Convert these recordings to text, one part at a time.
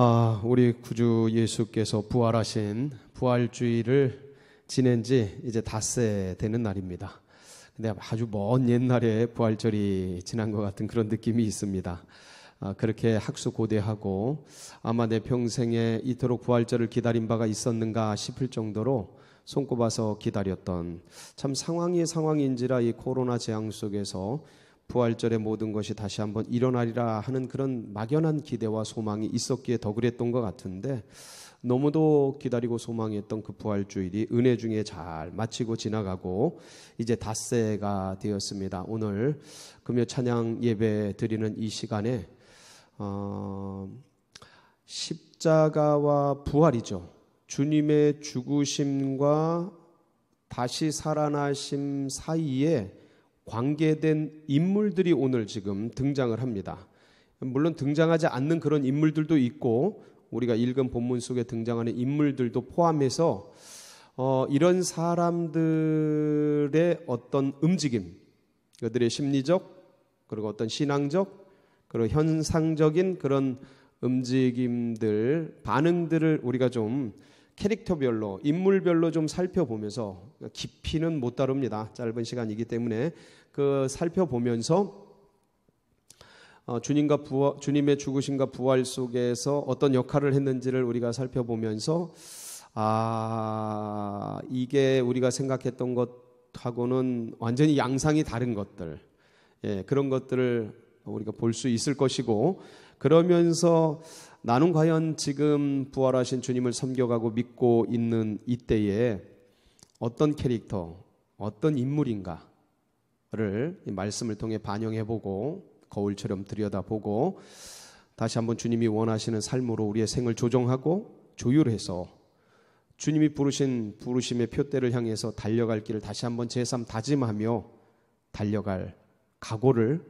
아, 우리 구주 예수께서 부활하신 부활주의를 지낸 지 이제 닷새 되는 날입니다. 근데 아주 먼 옛날에 부활절이 지난 것 같은 그런 느낌이 있습니다. 아, 그렇게 학수고대하고 아마 내 평생에 이토록 부활절을 기다린 바가 있었는가 싶을 정도로 손꼽아서 기다렸던 참 상황이 상황인지라 이 코로나 재앙 속에서 부활절의 모든 것이 다시 한번 일어나리라 하는 그런 막연한 기대와 소망이 있었기에 더 그랬던 것 같은데 너무도 기다리고 소망했던 그 부활주일이 은혜 중에 잘 마치고 지나가고 이제 닷새가 되었습니다. 오늘 금요 찬양 예배 드리는 이 시간에 어, 십자가와 부활이죠. 주님의 죽으심과 다시 살아나심 사이에 관계된 인물들이 오늘 지금 등장을 합니다. 물론 등장하지 않는 그런 인물들도 있고 우리가 읽은 본문 속에 등장하는 인물들도 포함해서 어, 이런 사람들의 어떤 움직임, 그들의 심리적 그리고 어떤 신앙적 그리고 현상적인 그런 움직임들 반응들을 우리가 좀 캐릭터별로 인물별로 좀 살펴보면서 깊이는 못 다룹니다. 짧은 시간이기 때문에 그 살펴보면서 어, 주님과 부하, 주님의 죽으심과 부활 속에서 어떤 역할을 했는지를 우리가 살펴보면서 아 이게 우리가 생각했던 것하고는 완전히 양상이 다른 것들 예, 그런 것들을 우리가 볼 수 있을 것이고 그러면서 나는 과연 지금 부활하신 주님을 섬겨가고 믿고 있는 이때에 어떤 캐릭터, 어떤 인물인가를 말씀을 통해 반영해보고 거울처럼 들여다보고 다시 한번 주님이 원하시는 삶으로 우리의 생을 조정하고 조율해서 주님이 부르신 부르심의 표대를 향해서 달려갈 길을 다시 한번 제삼 다짐하며 달려갈 각오를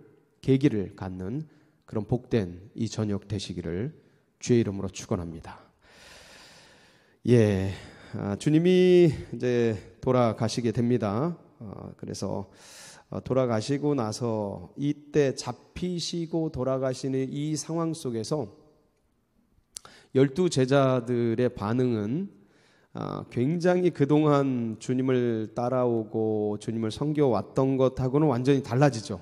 계기를 갖는 그런 복된 이 저녁 되시기를 주의 이름으로 축원합니다. 예, 아, 주님이 이제 돌아가시게 됩니다. 어, 그래서 어, 돌아가시고 나서 이때 잡히시고 돌아가시는 이 상황 속에서 열두 제자들의 반응은 아, 굉장히 그동안 주님을 따라오고 주님을 섬겨왔던 것하고는 완전히 달라지죠.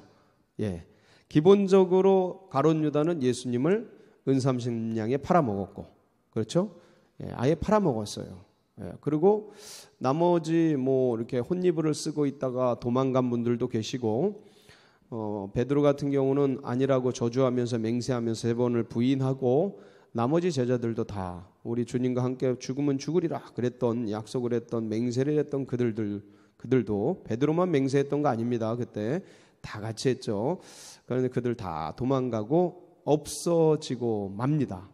예, 기본적으로 가론 유다는 예수님을 은삼십냥에 팔아먹었고 그렇죠? 예, 아예 팔아먹었어요. 예, 그리고 나머지 뭐 이렇게 혼니브를 쓰고 있다가 도망간 분들도 계시고 어, 베드로 같은 경우는 아니라고 저주하면서 맹세하면서 세 번을 부인하고 나머지 제자들도 다 우리 주님과 함께 죽으면 죽으리라 그랬던 약속을 했던 맹세를 했던 그들들 그들도 베드로만 맹세했던 거 아닙니다. 그때 다 같이 했죠. 그런데 그들 다 도망가고 없어지고 맙니다.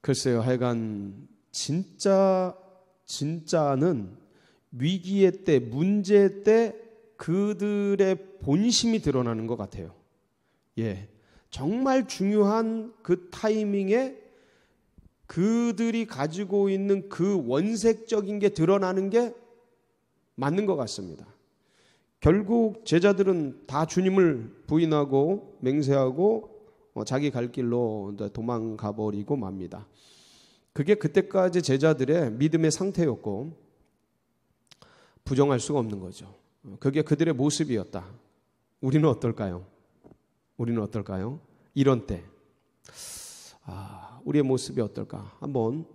글쎄요, 하여간 진짜 진짜는 위기의 때, 문제때 그들의 본심이 드러나는 것 같아요. 예. 정말 중요한 그 타이밍에 그들이 가지고 있는 그 원색적인 게 드러나는 게 맞는 것 같습니다. 결국 제자들은 다 주님을 부인하고 맹세하고 어, 자기 갈 길로 도망가 버리고 맙니다. 그게 그때까지 제자들의 믿음의 상태였고 부정할 수가 없는 거죠. 그게 그들의 모습이었다. 우리는 어떨까요? 우리는 어떨까요? 이런 때 아, 우리의 모습이 어떨까? 한번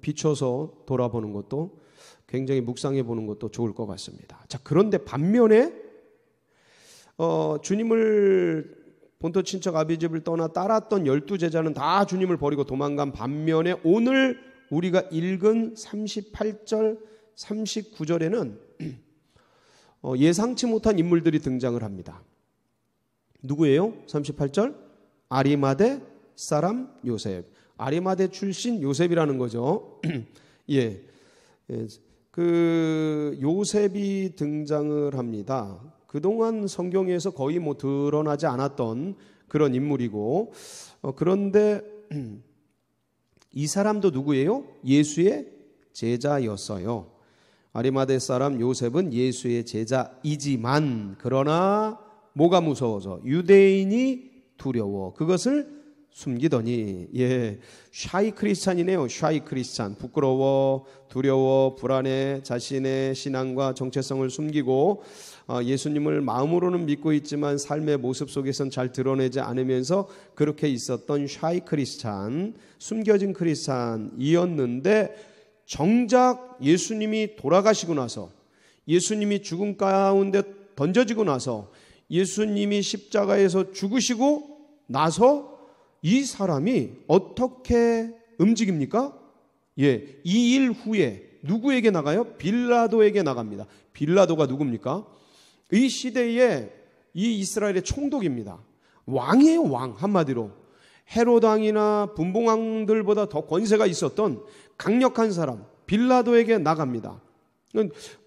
비춰서 돌아보는 것도 굉장히 묵상해 보는 것도 좋을 것 같습니다. 자, 그런데 반면에 어, 주님을 본토 친척 아비집을 떠나 따랐던 열두 제자는 다 주님을 버리고 도망간 반면에 오늘 우리가 읽은 38절, 39절에는 어, 예상치 못한 인물들이 등장을 합니다. 누구예요? 38절 아리마대 사람 요셉. 아리마대 출신 요셉이라는 거죠. 예. 예. 그 요셉이 등장을 합니다. 그동안 성경에서 거의 뭐 드러나지 않았던 그런 인물이고 어, 그런데 이 사람도 누구예요? 예수의 제자였어요. 아리마대 사람 요셉은 예수의 제자이지만 그러나 뭐가 무서워서 유대인이 두려워 그것을 숨기더니 예 샤이 크리스찬이네요 샤이 크리스찬 부끄러워 두려워 불안해 자신의 신앙과 정체성을 숨기고 어, 예수님을 마음으로는 믿고 있지만 삶의 모습 속에선 잘 드러내지 않으면서 그렇게 있었던 샤이 크리스찬 숨겨진 크리스찬이었는데 정작 예수님이 돌아가시고 나서 예수님이 죽음 가운데 던져지고 나서 예수님이 십자가에서 죽으시고 나서 이 사람이 어떻게 움직입니까? 예, 이일 후에 누구에게 나가요? 빌라도에게 나갑니다. 빌라도가 누굽니까? 이시대에이 이스라엘의 총독입니다. 왕의 왕. 한마디로. 헤로당이나 분봉왕들보다 더 권세가 있었던 강력한 사람, 빌라도에게 나갑니다.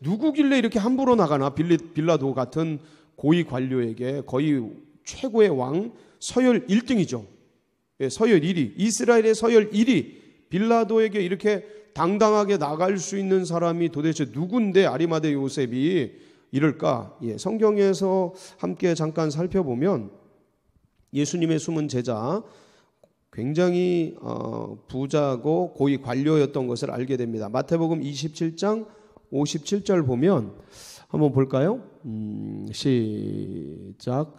누구길래 이렇게 함부로 나가나 빌라도 같은 고위 관료에게 거의 최고의 왕, 서열 1등이죠. 예, 서열 1위, 이스라엘의 서열 1위, 빌라도에게 이렇게 당당하게 나갈 수 있는 사람이 도대체 누군데 아리마대 요셉이 이럴까? 예, 성경에서 함께 잠깐 살펴보면 예수님의 숨은 제자 굉장히 어, 부자고 고위 관료였던 것을 알게 됩니다. 마태복음 27장 57절 보면 한번 볼까요? 음, 시작.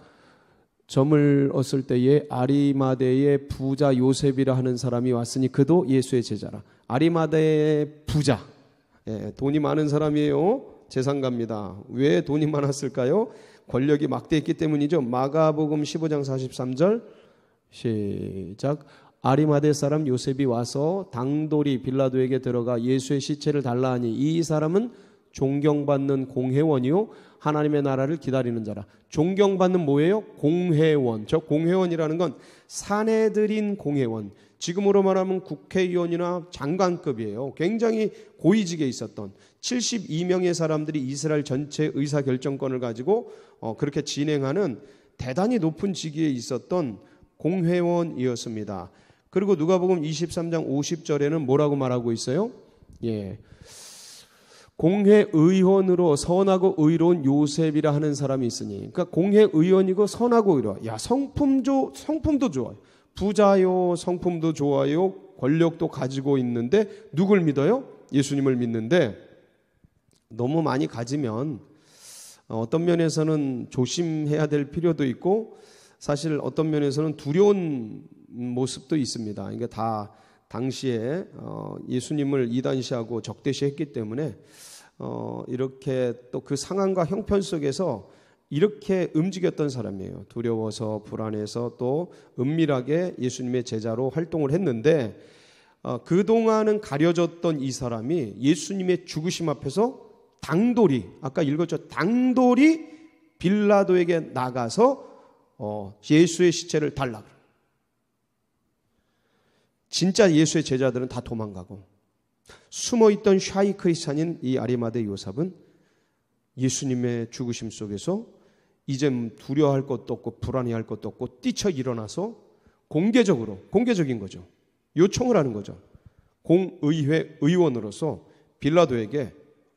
점을 얻을 때에 아리마대의 부자 요셉이라 하는 사람이 왔으니 그도 예수의 제자라. 아리마대의 부자. 예, 돈이 많은 사람이에요. 재산갑니다왜 돈이 많았을까요? 권력이 막대했기 때문이죠. 마가복음 15장 43절 시작. 아리마대 사람 요셉이 와서 당돌이 빌라도에게 들어가 예수의 시체를 달라 하니 이 사람은 존경받는 공회원이요 하나님의 나라를 기다리는 자라. 존경받는 뭐예요? 공회원. 저 공회원이라는 건 사내들인 공회원. 지금으로 말하면 국회의원이나 장관급이에요. 굉장히 고위직에 있었던 72명의 사람들이 이스라엘 전체 의사 결정권을 가지고 어, 그렇게 진행하는 대단히 높은 직위에 있었던 공회원이었습니다. 그리고 누가 보면 23장 50절에는 뭐라고 말하고 있어요? 예. 공회 의원으로 선하고 의로운 요셉이라 하는 사람이 있으니, 그러니까 공회 의원이고 선하고 의로. 야 성품조 성품도 좋아요. 부자요, 성품도 좋아요, 권력도 가지고 있는데 누굴 믿어요? 예수님을 믿는데 너무 많이 가지면 어, 어떤 면에서는 조심해야 될 필요도 있고 사실 어떤 면에서는 두려운 모습도 있습니다. 그러니까 다 당시에 어, 예수님을 이단시하고 적대시했기 때문에 어, 이렇게 또 그 상황과 형편 속에서 이렇게 움직였던 사람이에요. 두려워서 불안해서 또 은밀하게 예수님의 제자로 활동을 했는데 어, 그 동안은 가려졌던 이 사람이 예수님의 죽으심 앞에서 당돌이 아까 읽었죠. 당돌이 빌라도에게 나가서 어, 예수의 시체를 달라. 진짜 예수의 제자들은 다 도망가고 숨어 있던 샤이 크리산인이 아리마대 요삽은 예수님의 죽으심 속에서 이젠 두려워할 것도 없고 불안해할 것도 없고 뛰쳐 일어나서 공개적으로 공개적인 거죠. 요청을 하는 거죠. 공의회 의원으로서 빌라도에게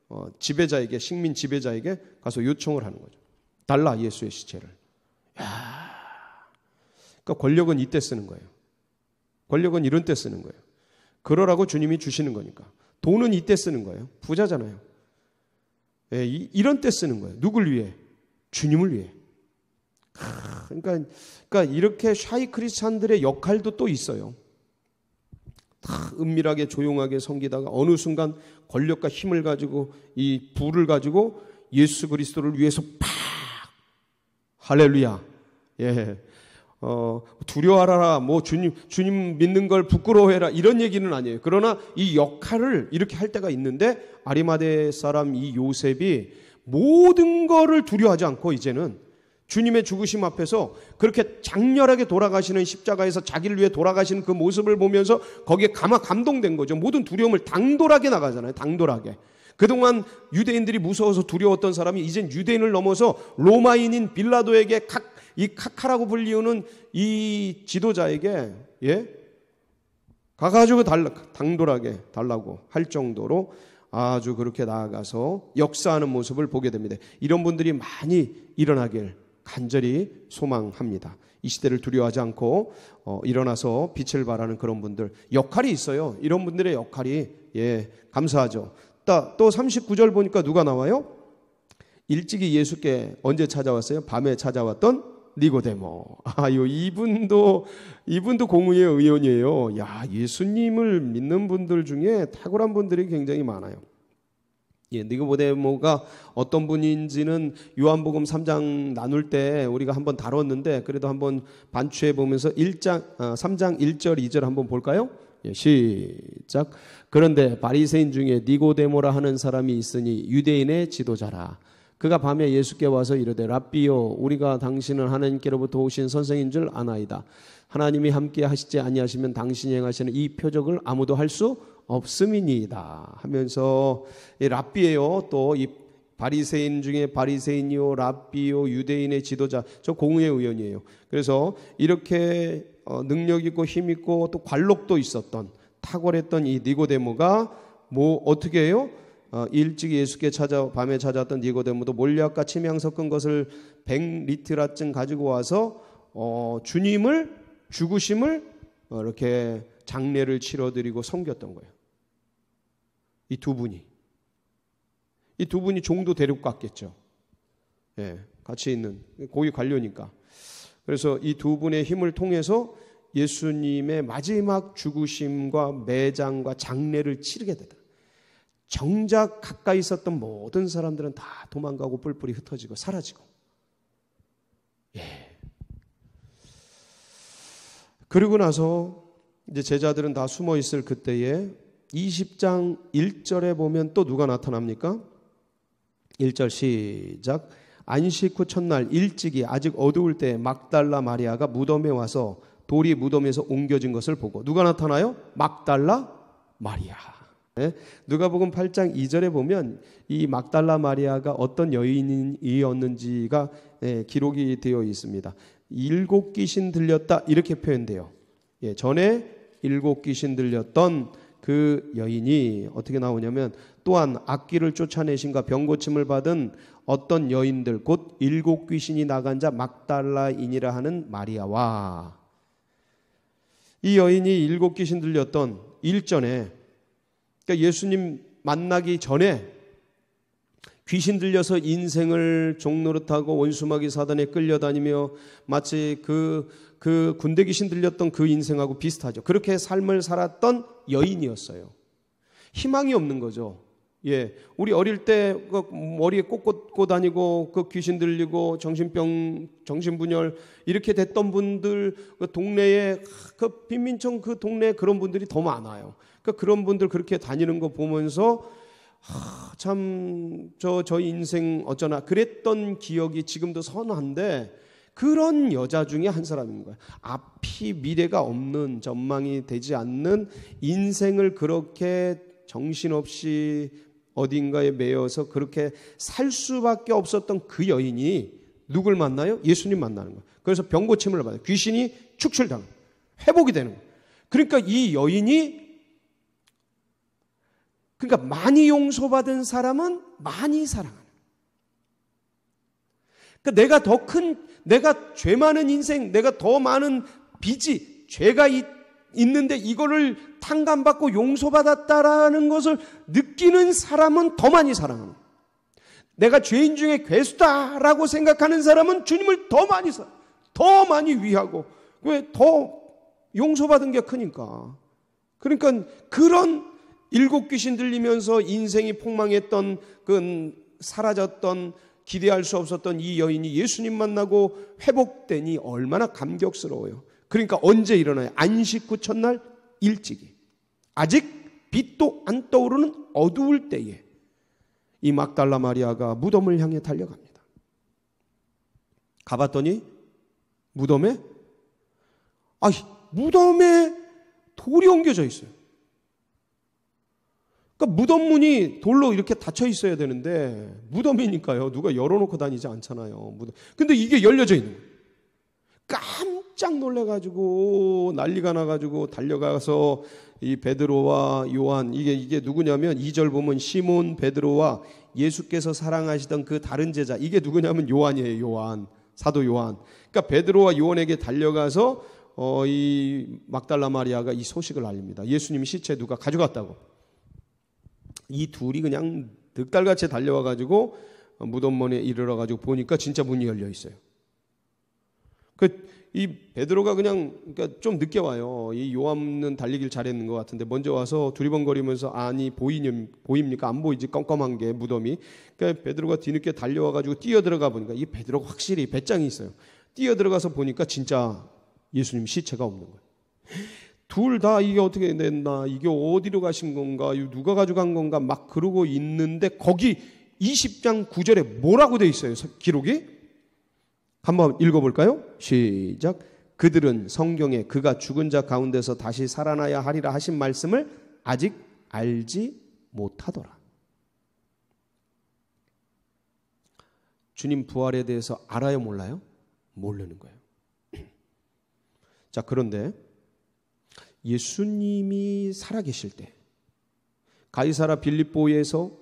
어, 지배자에게 식민 지배자에게 가서 요청을 하는 거죠. 달라 예수의 시체를. 야, 그러니까 권력은 이때 쓰는 거예요. 권력은 이런 때 쓰는 거예요. 그러라고 주님이 주시는 거니까. 돈은 이때 쓰는 거예요. 부자잖아요. 예, 이, 런때 쓰는 거예요. 누굴 위해? 주님을 위해. 아, 그러니까, 그러니까 이렇게 샤이 크리스찬들의 역할도 또 있어요. 다 은밀하게 조용하게 섬기다가 어느 순간 권력과 힘을 가지고 이 부를 가지고 예수 그리스도를 위해서 팍 할렐루야 예 어, 두려워하라, 뭐 주님, 주님 믿는 걸 부끄러워해라, 이런 얘기는 아니에요. 그러나 이 역할을 이렇게 할 때가 있는데, 아리마대 사람 이 요셉이 모든 거를 두려워하지 않고 이제는 주님의 죽으심 앞에서 그렇게 장렬하게 돌아가시는 십자가에서 자기를 위해 돌아가시는 그 모습을 보면서 거기에 감화 감동된 거죠. 모든 두려움을 당돌하게 나가잖아요. 당돌하게. 그동안 유대인들이 무서워서 두려웠던 사람이 이젠 유대인을 넘어서 로마인인 빌라도에게 각이 카카라고 불리우는 이 지도자에게 예 가가지고 달라 당돌하게 달라고 할 정도로 아주 그렇게 나아가서 역사하는 모습을 보게 됩니다. 이런 분들이 많이 일어나길 간절히 소망합니다. 이 시대를 두려워하지 않고 어, 일어나서 빛을 발하는 그런 분들 역할이 있어요. 이런 분들의 역할이 예 감사하죠. 또, 또 39절 보니까 누가 나와요? 일찍이 예수께 언제 찾아왔어요? 밤에 찾아왔던 니고데모. 아, 요 이분도 이분도 공의의 의원이에요. 야, 예수님을 믿는 분들 중에 탁월한 분들이 굉장히 많아요. 예, 니고데모가 어떤 분인지는 요한복음 3장 나눌 때 우리가 한번 다뤘는데 그래도 한번 반추해 보면서 1장 아, 3장 1절 2절 한번 볼까요? 예, 시작. 그런데 바리새인 중에 니고데모라 하는 사람이 있으니 유대인의 지도자라. 그가 밤에 예수께 와서 이르되 랍비요 우리가 당신은 하나님께로부터 오신 선생인 줄 아나이다. 하나님이 함께 하시지 아니하시면 당신이 행하시는 이 표적을 아무도 할 수 없음이니이다 하면서 이 랍비예요. 또 이 바리새인 중에 바리새인이요 랍비요 유대인의 지도자 저 공의회 의원이에요. 그래서 이렇게 어, 능력 있고 힘 있고 또 관록도 있었던 탁월했던 이 니고데모가 뭐 어떻게 해요? 어, 일찍 예수께 찾아 밤에 찾아왔던 니고데모도 몰약과 침향 섞은 것을 1 0 0리트라증 가지고 와서 어, 주님을 죽으심을 어, 이렇게 장례를 치러드리고 섬겼던 거예요. 이 두 분이 이 두 분이 종도 데리고 갔겠죠. 예, 같이 있는 고위 관료니까. 그래서 이 두 분의 힘을 통해서 예수님의 마지막 죽으심과 매장과 장례를 치르게 되다. 정작 가까이 있었던 모든 사람들은 다 도망가고 뿔뿔이 흩어지고 사라지고. 예. 그리고 나서 이제 제자들은 다 숨어 있을 그때에 20장 1절에 보면 또 누가 나타납니까? 1절 시작. 안식 후 첫날 일찍이 아직 어두울 때 막달라 마리아가 무덤에 와서 돌이 무덤에서 옮겨진 것을 보고 누가 나타나요? 막달라 마리아. 네? 누가복음 8장 2절에 보면 이 막달라 마리아가 어떤 여인이었는지가 예, 기록이 되어 있습니다. 일곱 귀신 들렸다 이렇게 표현돼요. 예, 전에 일곱 귀신 들렸던 그 여인이 어떻게 나오냐면 또한 악귀를 쫓아내신가 병고침을 받은 어떤 여인들 곧 일곱 귀신이 나간 자 막달라인이라 하는 마리아와 이 여인이 일곱 귀신 들렸던 일전에 그러니까 예수님 만나기 전에 귀신 들려서 인생을 종노릇하고 원수마귀 사단에 끌려다니며 마치 그, 그 군대 귀신 들렸던 그 인생하고 비슷하죠. 그렇게 삶을 살았던 여인이었어요. 희망이 없는 거죠. 예, 우리 어릴 때 그 머리에 꽂고 다니고 그 귀신 들리고 정신병, 정신분열 이렇게 됐던 분들 그 동네에 그 빈민청 그 동네에 그런 분들이 더 많아요. 그까 그러니까 그런 분들 그렇게 다니는 거 보면서 아, 참저 저 인생 어쩌나 그랬던 기억이 지금도 선한데 그런 여자 중에 한 사람인 거예요. 앞이 미래가 없는 전망이 되지 않는 인생을 그렇게 정신없이 어딘가에 매여서 그렇게 살 수밖에 없었던 그 여인이 누굴 만나요? 예수님 만나는 거예요. 그래서 병 고침을 받아요. 귀신이 축출당 회복이 되는 거예요. 그러니까 이 여인이 그러니까 많이 용서받은 사람은 많이 사랑하는 그러니까 내가 더 큰 내가 죄 많은 인생, 내가 더 많은 빚이 죄가 있, 있는데 이거를 탕감받고 용서받았다라는 것을 느끼는 사람은 더 많이 사랑합니다. 내가 죄인 중에 괴수다라고 생각하는 사람은 주님을 더 많이 사, 더 많이 위하고 왜 더 용서받은 게 크니까. 그러니까 그런 일곱 귀신 들리면서 인생이 폭망했던 그 사라졌던 기대할 수 없었던 이 여인이 예수님 만나고 회복되니 얼마나 감격스러워요. 그러니까 언제 일어나요? 안식 후 첫날 일찍이 아직 빛도 안 떠오르는 어두울 때에 이 막달라 마리아가 무덤을 향해 달려갑니다. 가봤더니 무덤에 아 무덤에 돌이 옮겨져 있어요. 그러니까 무덤 문이 돌로 이렇게 닫혀 있어야 되는데 무덤이니까요. 누가 열어놓고 다니지 않잖아요. 무덤. 근데 이게 열려져 있는 거예요. 깜짝 놀래가지고 난리가 나가지고 달려가서 이 베드로와 요한 이게 이게 누구냐면 2절 보면 시몬 베드로와 예수께서 사랑하시던 그 다른 제자 이게 누구냐면 요한이에요 요한 사도 요한 그러니까 베드로와 요한에게 달려가서 어, 이 막달라 마리아가 이 소식을 알립니다 예수님 시체 누가 가져갔다고 이 둘이 그냥 득달같이 달려와 가지고 무덤문에 이르러 가지고 보니까 진짜 문이 열려 있어요 그이 베드로가 그냥 그러니까 좀 늦게 와요. 이요함은 달리길 잘했는 것 같은데 먼저 와서 두리번거리면서 아니 보이니 보입니까? 안 보이지 껌껌한 게 무덤이. 그러니까 베드로가 뒤늦게 달려와 가지고 뛰어 들어가 보니까 이 베드로가 확실히 배짱이 있어요. 뛰어 들어가서 보니까 진짜 예수님 시체가 없는 거예요. 둘 다 이게 어떻게 됐나? 이게 어디로 가신 건가? 누가 가져간 건가? 막 그러고 있는데 거기 20장 9절에 뭐라고 돼 있어요? 기록이? 한번 읽어볼까요? 시작. 그들은 성경에 그가 죽은 자 가운데서 다시 살아나야 하리라 하신 말씀을 아직 알지 못하더라. 주님 부활에 대해서 알아요, 몰라요? 모르는 거예요. 자, 그런데 예수님이 살아계실 때 가이사라 빌립보에서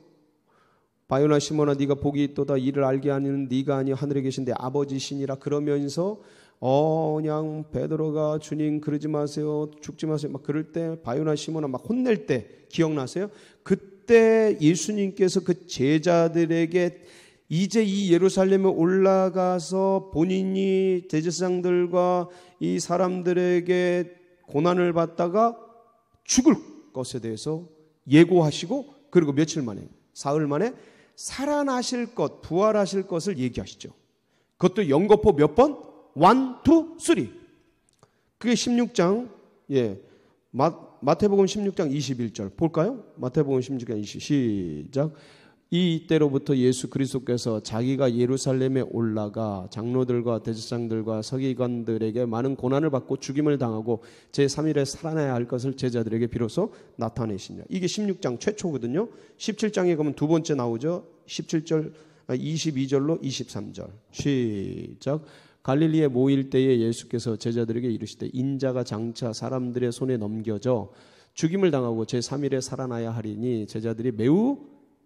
바요나 시모나 네가 복이 있도다 이를 알게 하는 네가 아니 하늘에 계신데 아버지시니라 그러면서 어 그냥 베드로가 주님 그러지 마세요 죽지 마세요 막 그럴 때 바요나 시모나 막 혼낼 때 기억나세요? 그때 예수님께서 그 제자들에게 이제 이 예루살렘에 올라가서 본인이 제사장들과 이 사람들에게 고난을 받다가 죽을 것에 대해서 예고하시고 그리고 며칠 만에 사흘 만에 살아나실 것, 부활하실 것을 얘기하시죠. 그것도 연거포 몇 번? 1, 2, 3. 그게 16장, 예. 마, 마태복음 16장 21절. 볼까요? 마태복음 16장 20, 시작. 이 때로부터 예수 그리스도께서 자기가 예루살렘에 올라가 장로들과 대제장들과 서기관들에게 많은 고난을 받고 죽임을 당하고 제3일에 살아나야 할 것을 제자들에게 비로소 나타내시냐. 이게 16장 최초거든요. 17장에 가면 두 번째 나오죠. 17절 22절로 23절. 시작. 갈릴리에 모일 때에 예수께서 제자들에게 이르시되 인자가 장차 사람들의 손에 넘겨져 죽임을 당하고 제3일에 살아나야 하리니 제자들이 매우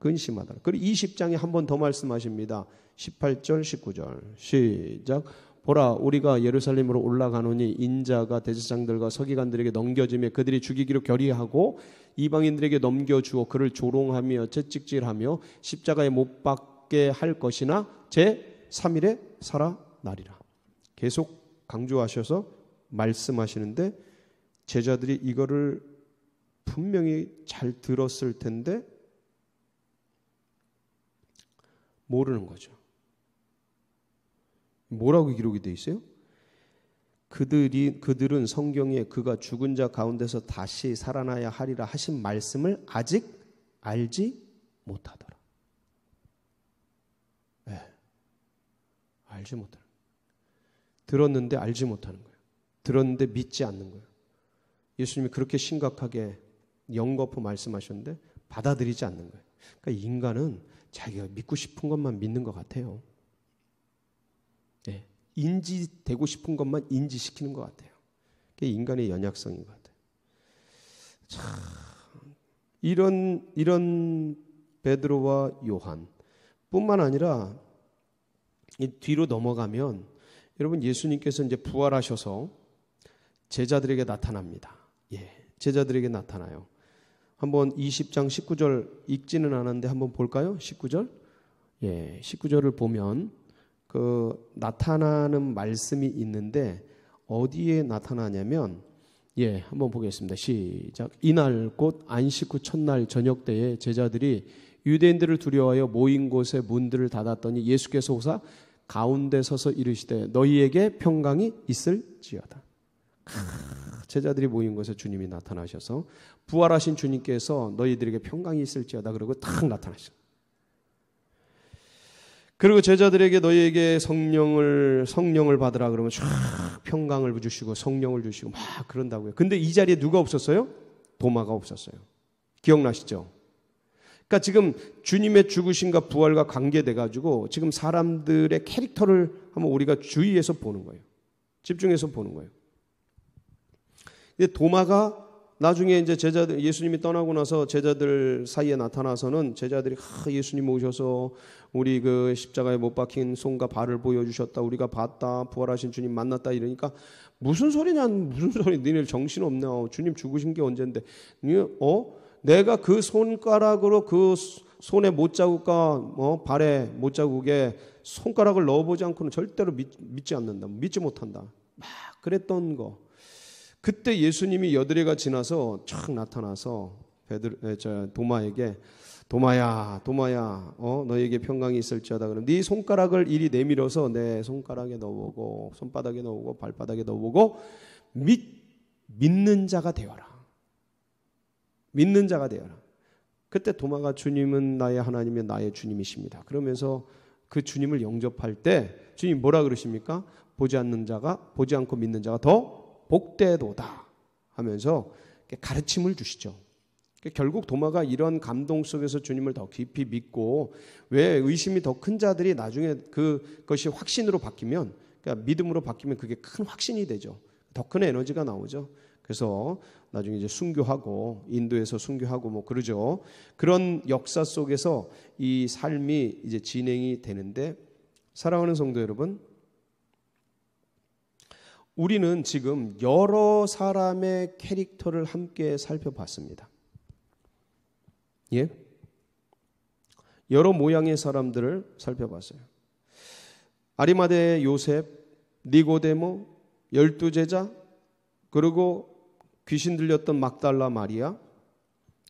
근심하더 그리고 20장에 한 번 더 말씀하십니다. 18절, 19절. 시작. 보라 우리가 예루살렘으로 올라가노니 인자가 대제장들과 서기관들에게 넘겨짐에 그들이 죽이기로 결의하고 이방인들에게 넘겨주어 그를 조롱하며 채찍질하며 십자가에 못 박게 할 것이나 제 3일에 살아나리라. 계속 강조하셔서 말씀하시는데 제자들이 이거를 분명히 잘 들었을 텐데 모르는 거죠. 뭐라고 기록이 돼 있어요? 그들이 그들은 성경에 그가 죽은 자 가운데서 다시 살아나야 하리라 하신 말씀을 아직 알지 못하더라. 네. 알지 못하 들었는데 알지 못하는 거예요. 들었는데 믿지 않는 거예요. 예수님이 그렇게 심각하게 영거푸 말씀하셨는데 받아들이지 않는 거예요. 그러니까 인간은 자기가 믿고 싶은 것만 믿는 것 같아요. 네. 인지되고 싶은 것만 인지시키는 것 같아요. 그게 인간의 연약성인 것 같아요. 참 이런 이런 베드로와 요한 뿐만 아니라 뒤로 넘어가면 여러분 예수님께서 이제 부활하셔서 제자들에게 나타납니다. 예, 제자들에게 나타나요. 한번 20장 19절 읽지는 않았는데 한번 볼까요? 19절. 예, 19절을 보면 그 나타나는 말씀이 있는데 어디에 나타나냐면 예, 한번 보겠습니다. 시작. 이날 곧 안식 후 첫날 저녁 때에 제자들이 유대인들을 두려워하여 모인 곳에 문들을 닫았더니 예수께서 오사 가운데 서서 이르시되 너희에게 평강이 있을지어다. 제자들이 모인 곳에 주님이 나타나셔서 부활하신 주님께서 너희들에게 평강이 있을지어다 그러고 탁 나타나신. 셨 그리고 제자들에게 너희에게 성령을 성령을 받으라 그러면 쫙 평강을 주시고 성령을 주시고 막 그런다고요. 근데 이 자리에 누가 없었어요? 도마가 없었어요. 기억나시죠? 그러니까 지금 주님의 죽으심과 부활과 관계돼 가지고 지금 사람들의 캐릭터를 한번 우리가 주의해서 보는 거예요. 집중해서 보는 거예요. 도마가 나중에 이제 제자들 예수님이 떠나고 나서 제자들 사이에 나타나서는 제자들이 하 예수님 오셔서 우리 그 십자가에 못 박힌 손과 발을 보여주셨다 우리가 봤다 부활하신 주님 만났다 이러니까 무슨 소리냐 무슨 소리 니네 정신 없냐 어, 주님 죽으신 게 언젠데 어 내가 그 손가락으로 그 손에 못 자국과 어, 발에 못 자국에 손가락을 넣어보지 않고는 절대로 믿, 지 않는다 믿지 못한다 막 그랬던 거. 그때 예수님이 여드레가 지나서 촥 나타나서 베드 저 도마에게 도마야 도마야 어 너에게 평강이 있을지어다 그럼 네 손가락을 이리 내밀어서 내 손가락에 넣어보고 손바닥에 넣어보고 발바닥에 넣어보고 믿 믿는 자가 되어라 믿는 자가 되어라 그때 도마가 주님은 나의 하나님이 나의 주님이십니다 그러면서 그 주님을 영접할 때 주님 뭐라 그러십니까 보지 않는 자가 보지 않고 믿는 자가 더 복되도다 하면서 가르침을 주시죠. 그러니까 결국 도마가 이런 감동 속에서 주님을 더 깊이 믿고 왜 의심이 더 큰 자들이 나중에 그것이 확신으로 바뀌면 그러니까 믿음으로 바뀌면 그게 큰 확신이 되죠. 더 큰 에너지가 나오죠. 그래서 나중에 이제 순교하고 인도에서 순교하고 뭐 그러죠. 그런 역사 속에서 이 삶이 이제 진행이 되는데 사랑하는 성도 여러분 우리는 지금 여러 사람의 캐릭터를 함께 살펴봤습니다. 예? 여러 모양의 사람들을 살펴봤어요. 아리마대 요셉, 니고데모, 열두 제자, 그리고 귀신 들렸던 막달라 마리아,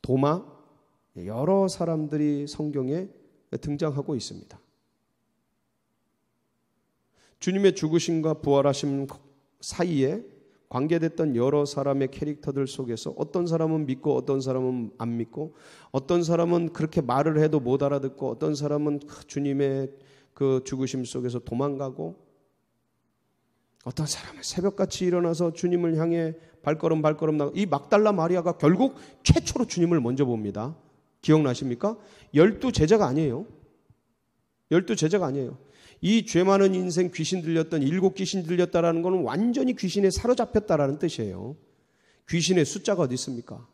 도마, 여러 사람들이 성경에 등장하고 있습니다. 주님의 죽으심과 부활하심 사이에 관계됐던 여러 사람의 캐릭터들 속에서 어떤 사람은 믿고 어떤 사람은 안 믿고 어떤 사람은 그렇게 말을 해도 못 알아듣고 어떤 사람은 주님의 그 죽으심 속에서 도망가고 어떤 사람은 새벽같이 일어나서 주님을 향해 발걸음 발걸음 나고 이 막달라 마리아가 결국 최초로 주님을 먼저 봅니다. 기억나십니까? 열두 제자가 아니에요. 열두 제자가 아니에요. 이죄 많은 인생 귀신 들렸던 일곱 귀신 들렸다라는 것은 완전히 귀신에 사로잡혔다라는 뜻이에요. 귀신의 숫자가 어디 있습니까?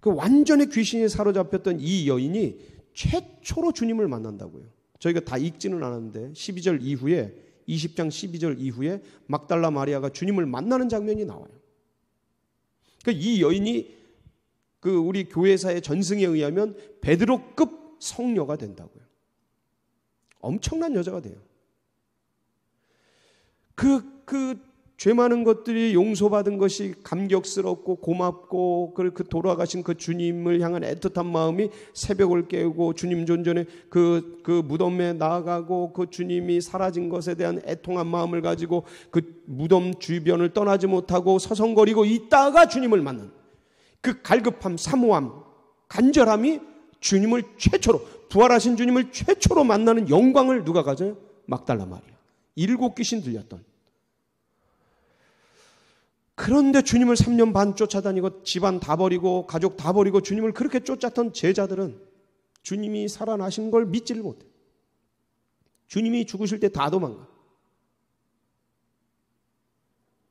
그 완전히 귀신에 사로잡혔던 이 여인이 최초로 주님을 만난다고요. 저희가 다 읽지는 않았는데 12절 이후에 20장 12절 이후에 막달라 마리아가 주님을 만나는 장면이 나와요. 그이 그러니까 여인이 그 우리 교회사의 전승에 의하면 베드로급 성녀가 된다고요. 엄청난 여자가 돼요. 그, 그, 죄 많은 것들이 용서받은 것이 감격스럽고 고맙고 그 돌아가신 그 주님을 향한 애틋한 마음이 새벽을 깨우고 주님 존전에 그, 그 무덤에 나아가고 그 주님이 사라진 것에 대한 애통한 마음을 가지고 그 무덤 주변을 떠나지 못하고 서성거리고 있다가 주님을 만난 그 갈급함, 사모함, 간절함이 주님을 최초로 부활하신 주님을 최초로 만나는 영광을 누가 가져요? 막달라 말이야. 일곱 귀신 들렸던. 그런데 주님을 3년 반 쫓아다니고 집안 다 버리고 가족 다 버리고 주님을 그렇게 쫓았던 제자들은 주님이 살아나신 걸 믿지를 못해. 주님이 죽으실 때 다 도망가.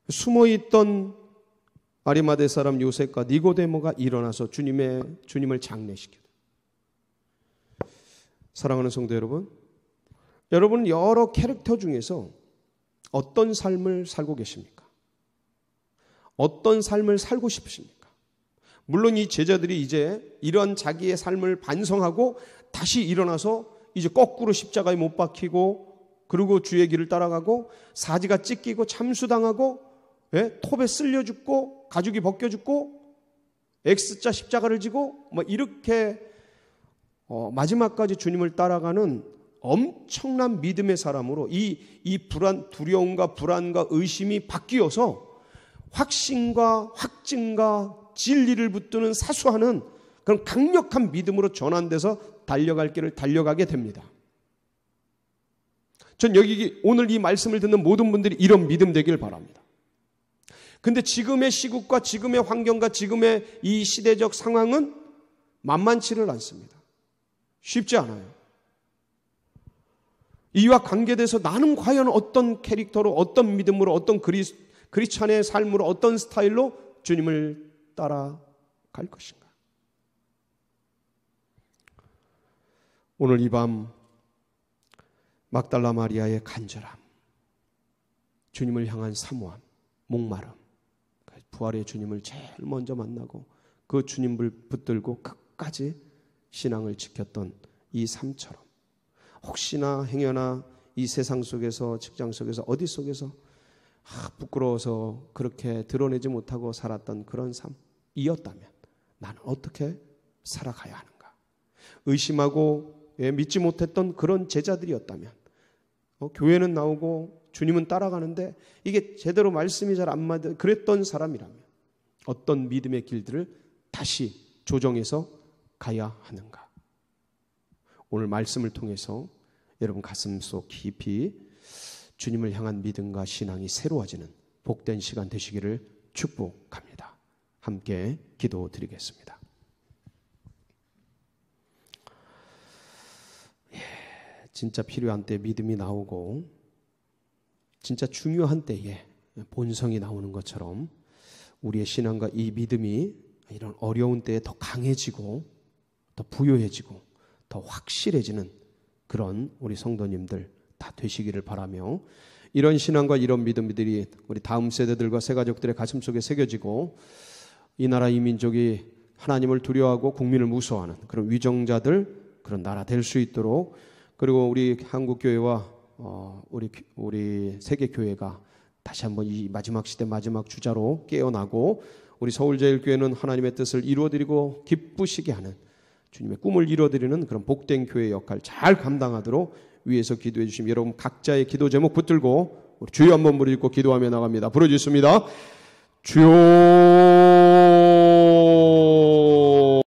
숨어 있던 아리마대 사람 요셉과 니고데모가 일어나서 주님의 주님을 장례시켜. 사랑하는 성도 여러분, 여러분 여러 캐릭터 중에서 어떤 삶을 살고 계십니까? 어떤 삶을 살고 싶으십니까? 물론 이 제자들이 이제 이런 자기의 삶을 반성하고 다시 일어나서 이제 거꾸로 십자가에 못 박히고 그리고 주의 길을 따라가고 사지가 찢기고 참수당하고 예? 톱에 쓸려 죽고 가죽이 벗겨 죽고 X자 십자가를 지고 뭐 이렇게 어, 마지막까지 주님을 따라가는 엄청난 믿음의 사람으로 이, 이 불안, 두려움과 불안과 의심이 바뀌어서 확신과 확증과 진리를 붙드는 사수하는 그런 강력한 믿음으로 전환돼서 달려갈 길을 달려가게 됩니다. 전 여기 오늘 이 말씀을 듣는 모든 분들이 이런 믿음 되길 바랍니다. 근데 지금의 시국과 지금의 환경과 지금의 이 시대적 상황은 만만치를 않습니다. 쉽지 않아요. 이와 관계돼서 나는 과연 어떤 캐릭터로, 어떤 믿음으로, 어떤 그리, 그리찬의 삶으로, 어떤 스타일로 주님을 따라갈 것인가. 오늘 이 밤 막달라 마리아의 간절함, 주님을 향한 사모함, 목마름, 그 부활의 주님을 제일 먼저 만나고 그 주님을 붙들고 끝까지 신앙을 지켰던 이 삶처럼 혹시나 행여나 이 세상 속에서 직장 속에서 어디 속에서 아, 부끄러워서 그렇게 드러내지 못하고 살았던 그런 삶이었다면 나는 어떻게 살아가야 하는가? 의심하고 예, 믿지 못했던 그런 제자들이었다면 어, 교회는 나오고 주님은 따라가는데 이게 제대로 말씀이 잘 안 맞아 그랬던 사람이라면 어떤 믿음의 길들을 다시 조정해서 가야 하는가? 오늘 말씀을 통해서 여러분 가슴 속 깊이 주님을 향한 믿음과 신앙이 새로워지는 복된 시간 되시기를 축복합니다. 함께 기도 드리겠습니다. 예, 진짜 필요한 때 믿음이 나오고 진짜 중요한 때에 본성이 나오는 것처럼 우리의 신앙과 이 믿음이 이런 어려운 때에 더 강해지고 더 부유해지고 더 확실해지는 그런 우리 성도님들 다 되시기를 바라며 이런 신앙과 이런 믿음들이 우리 다음 세대들과 새가족들의 가슴 속에 새겨지고 이 나라 이 민족이 하나님을 두려워하고 국민을 무서워하는 그런 위정자들 그런 나라 될 수 있도록 그리고 우리 한국 교회와 어, 우리 우리 세계 교회가 다시 한번 이 마지막 시대 마지막 주자로 깨어나고 우리 서울제일교회는 하나님의 뜻을 이루어드리고 기쁘시게 하는 주님의 꿈을 이뤄드리는 그런 복된 교회 역할 잘 감당하도록 위에서 기도해 주시면 여러분 각자의 기도 제목 붙들고 주여 한번 부르짖고 기도하며 나갑니다. 부르짖습니다. 주여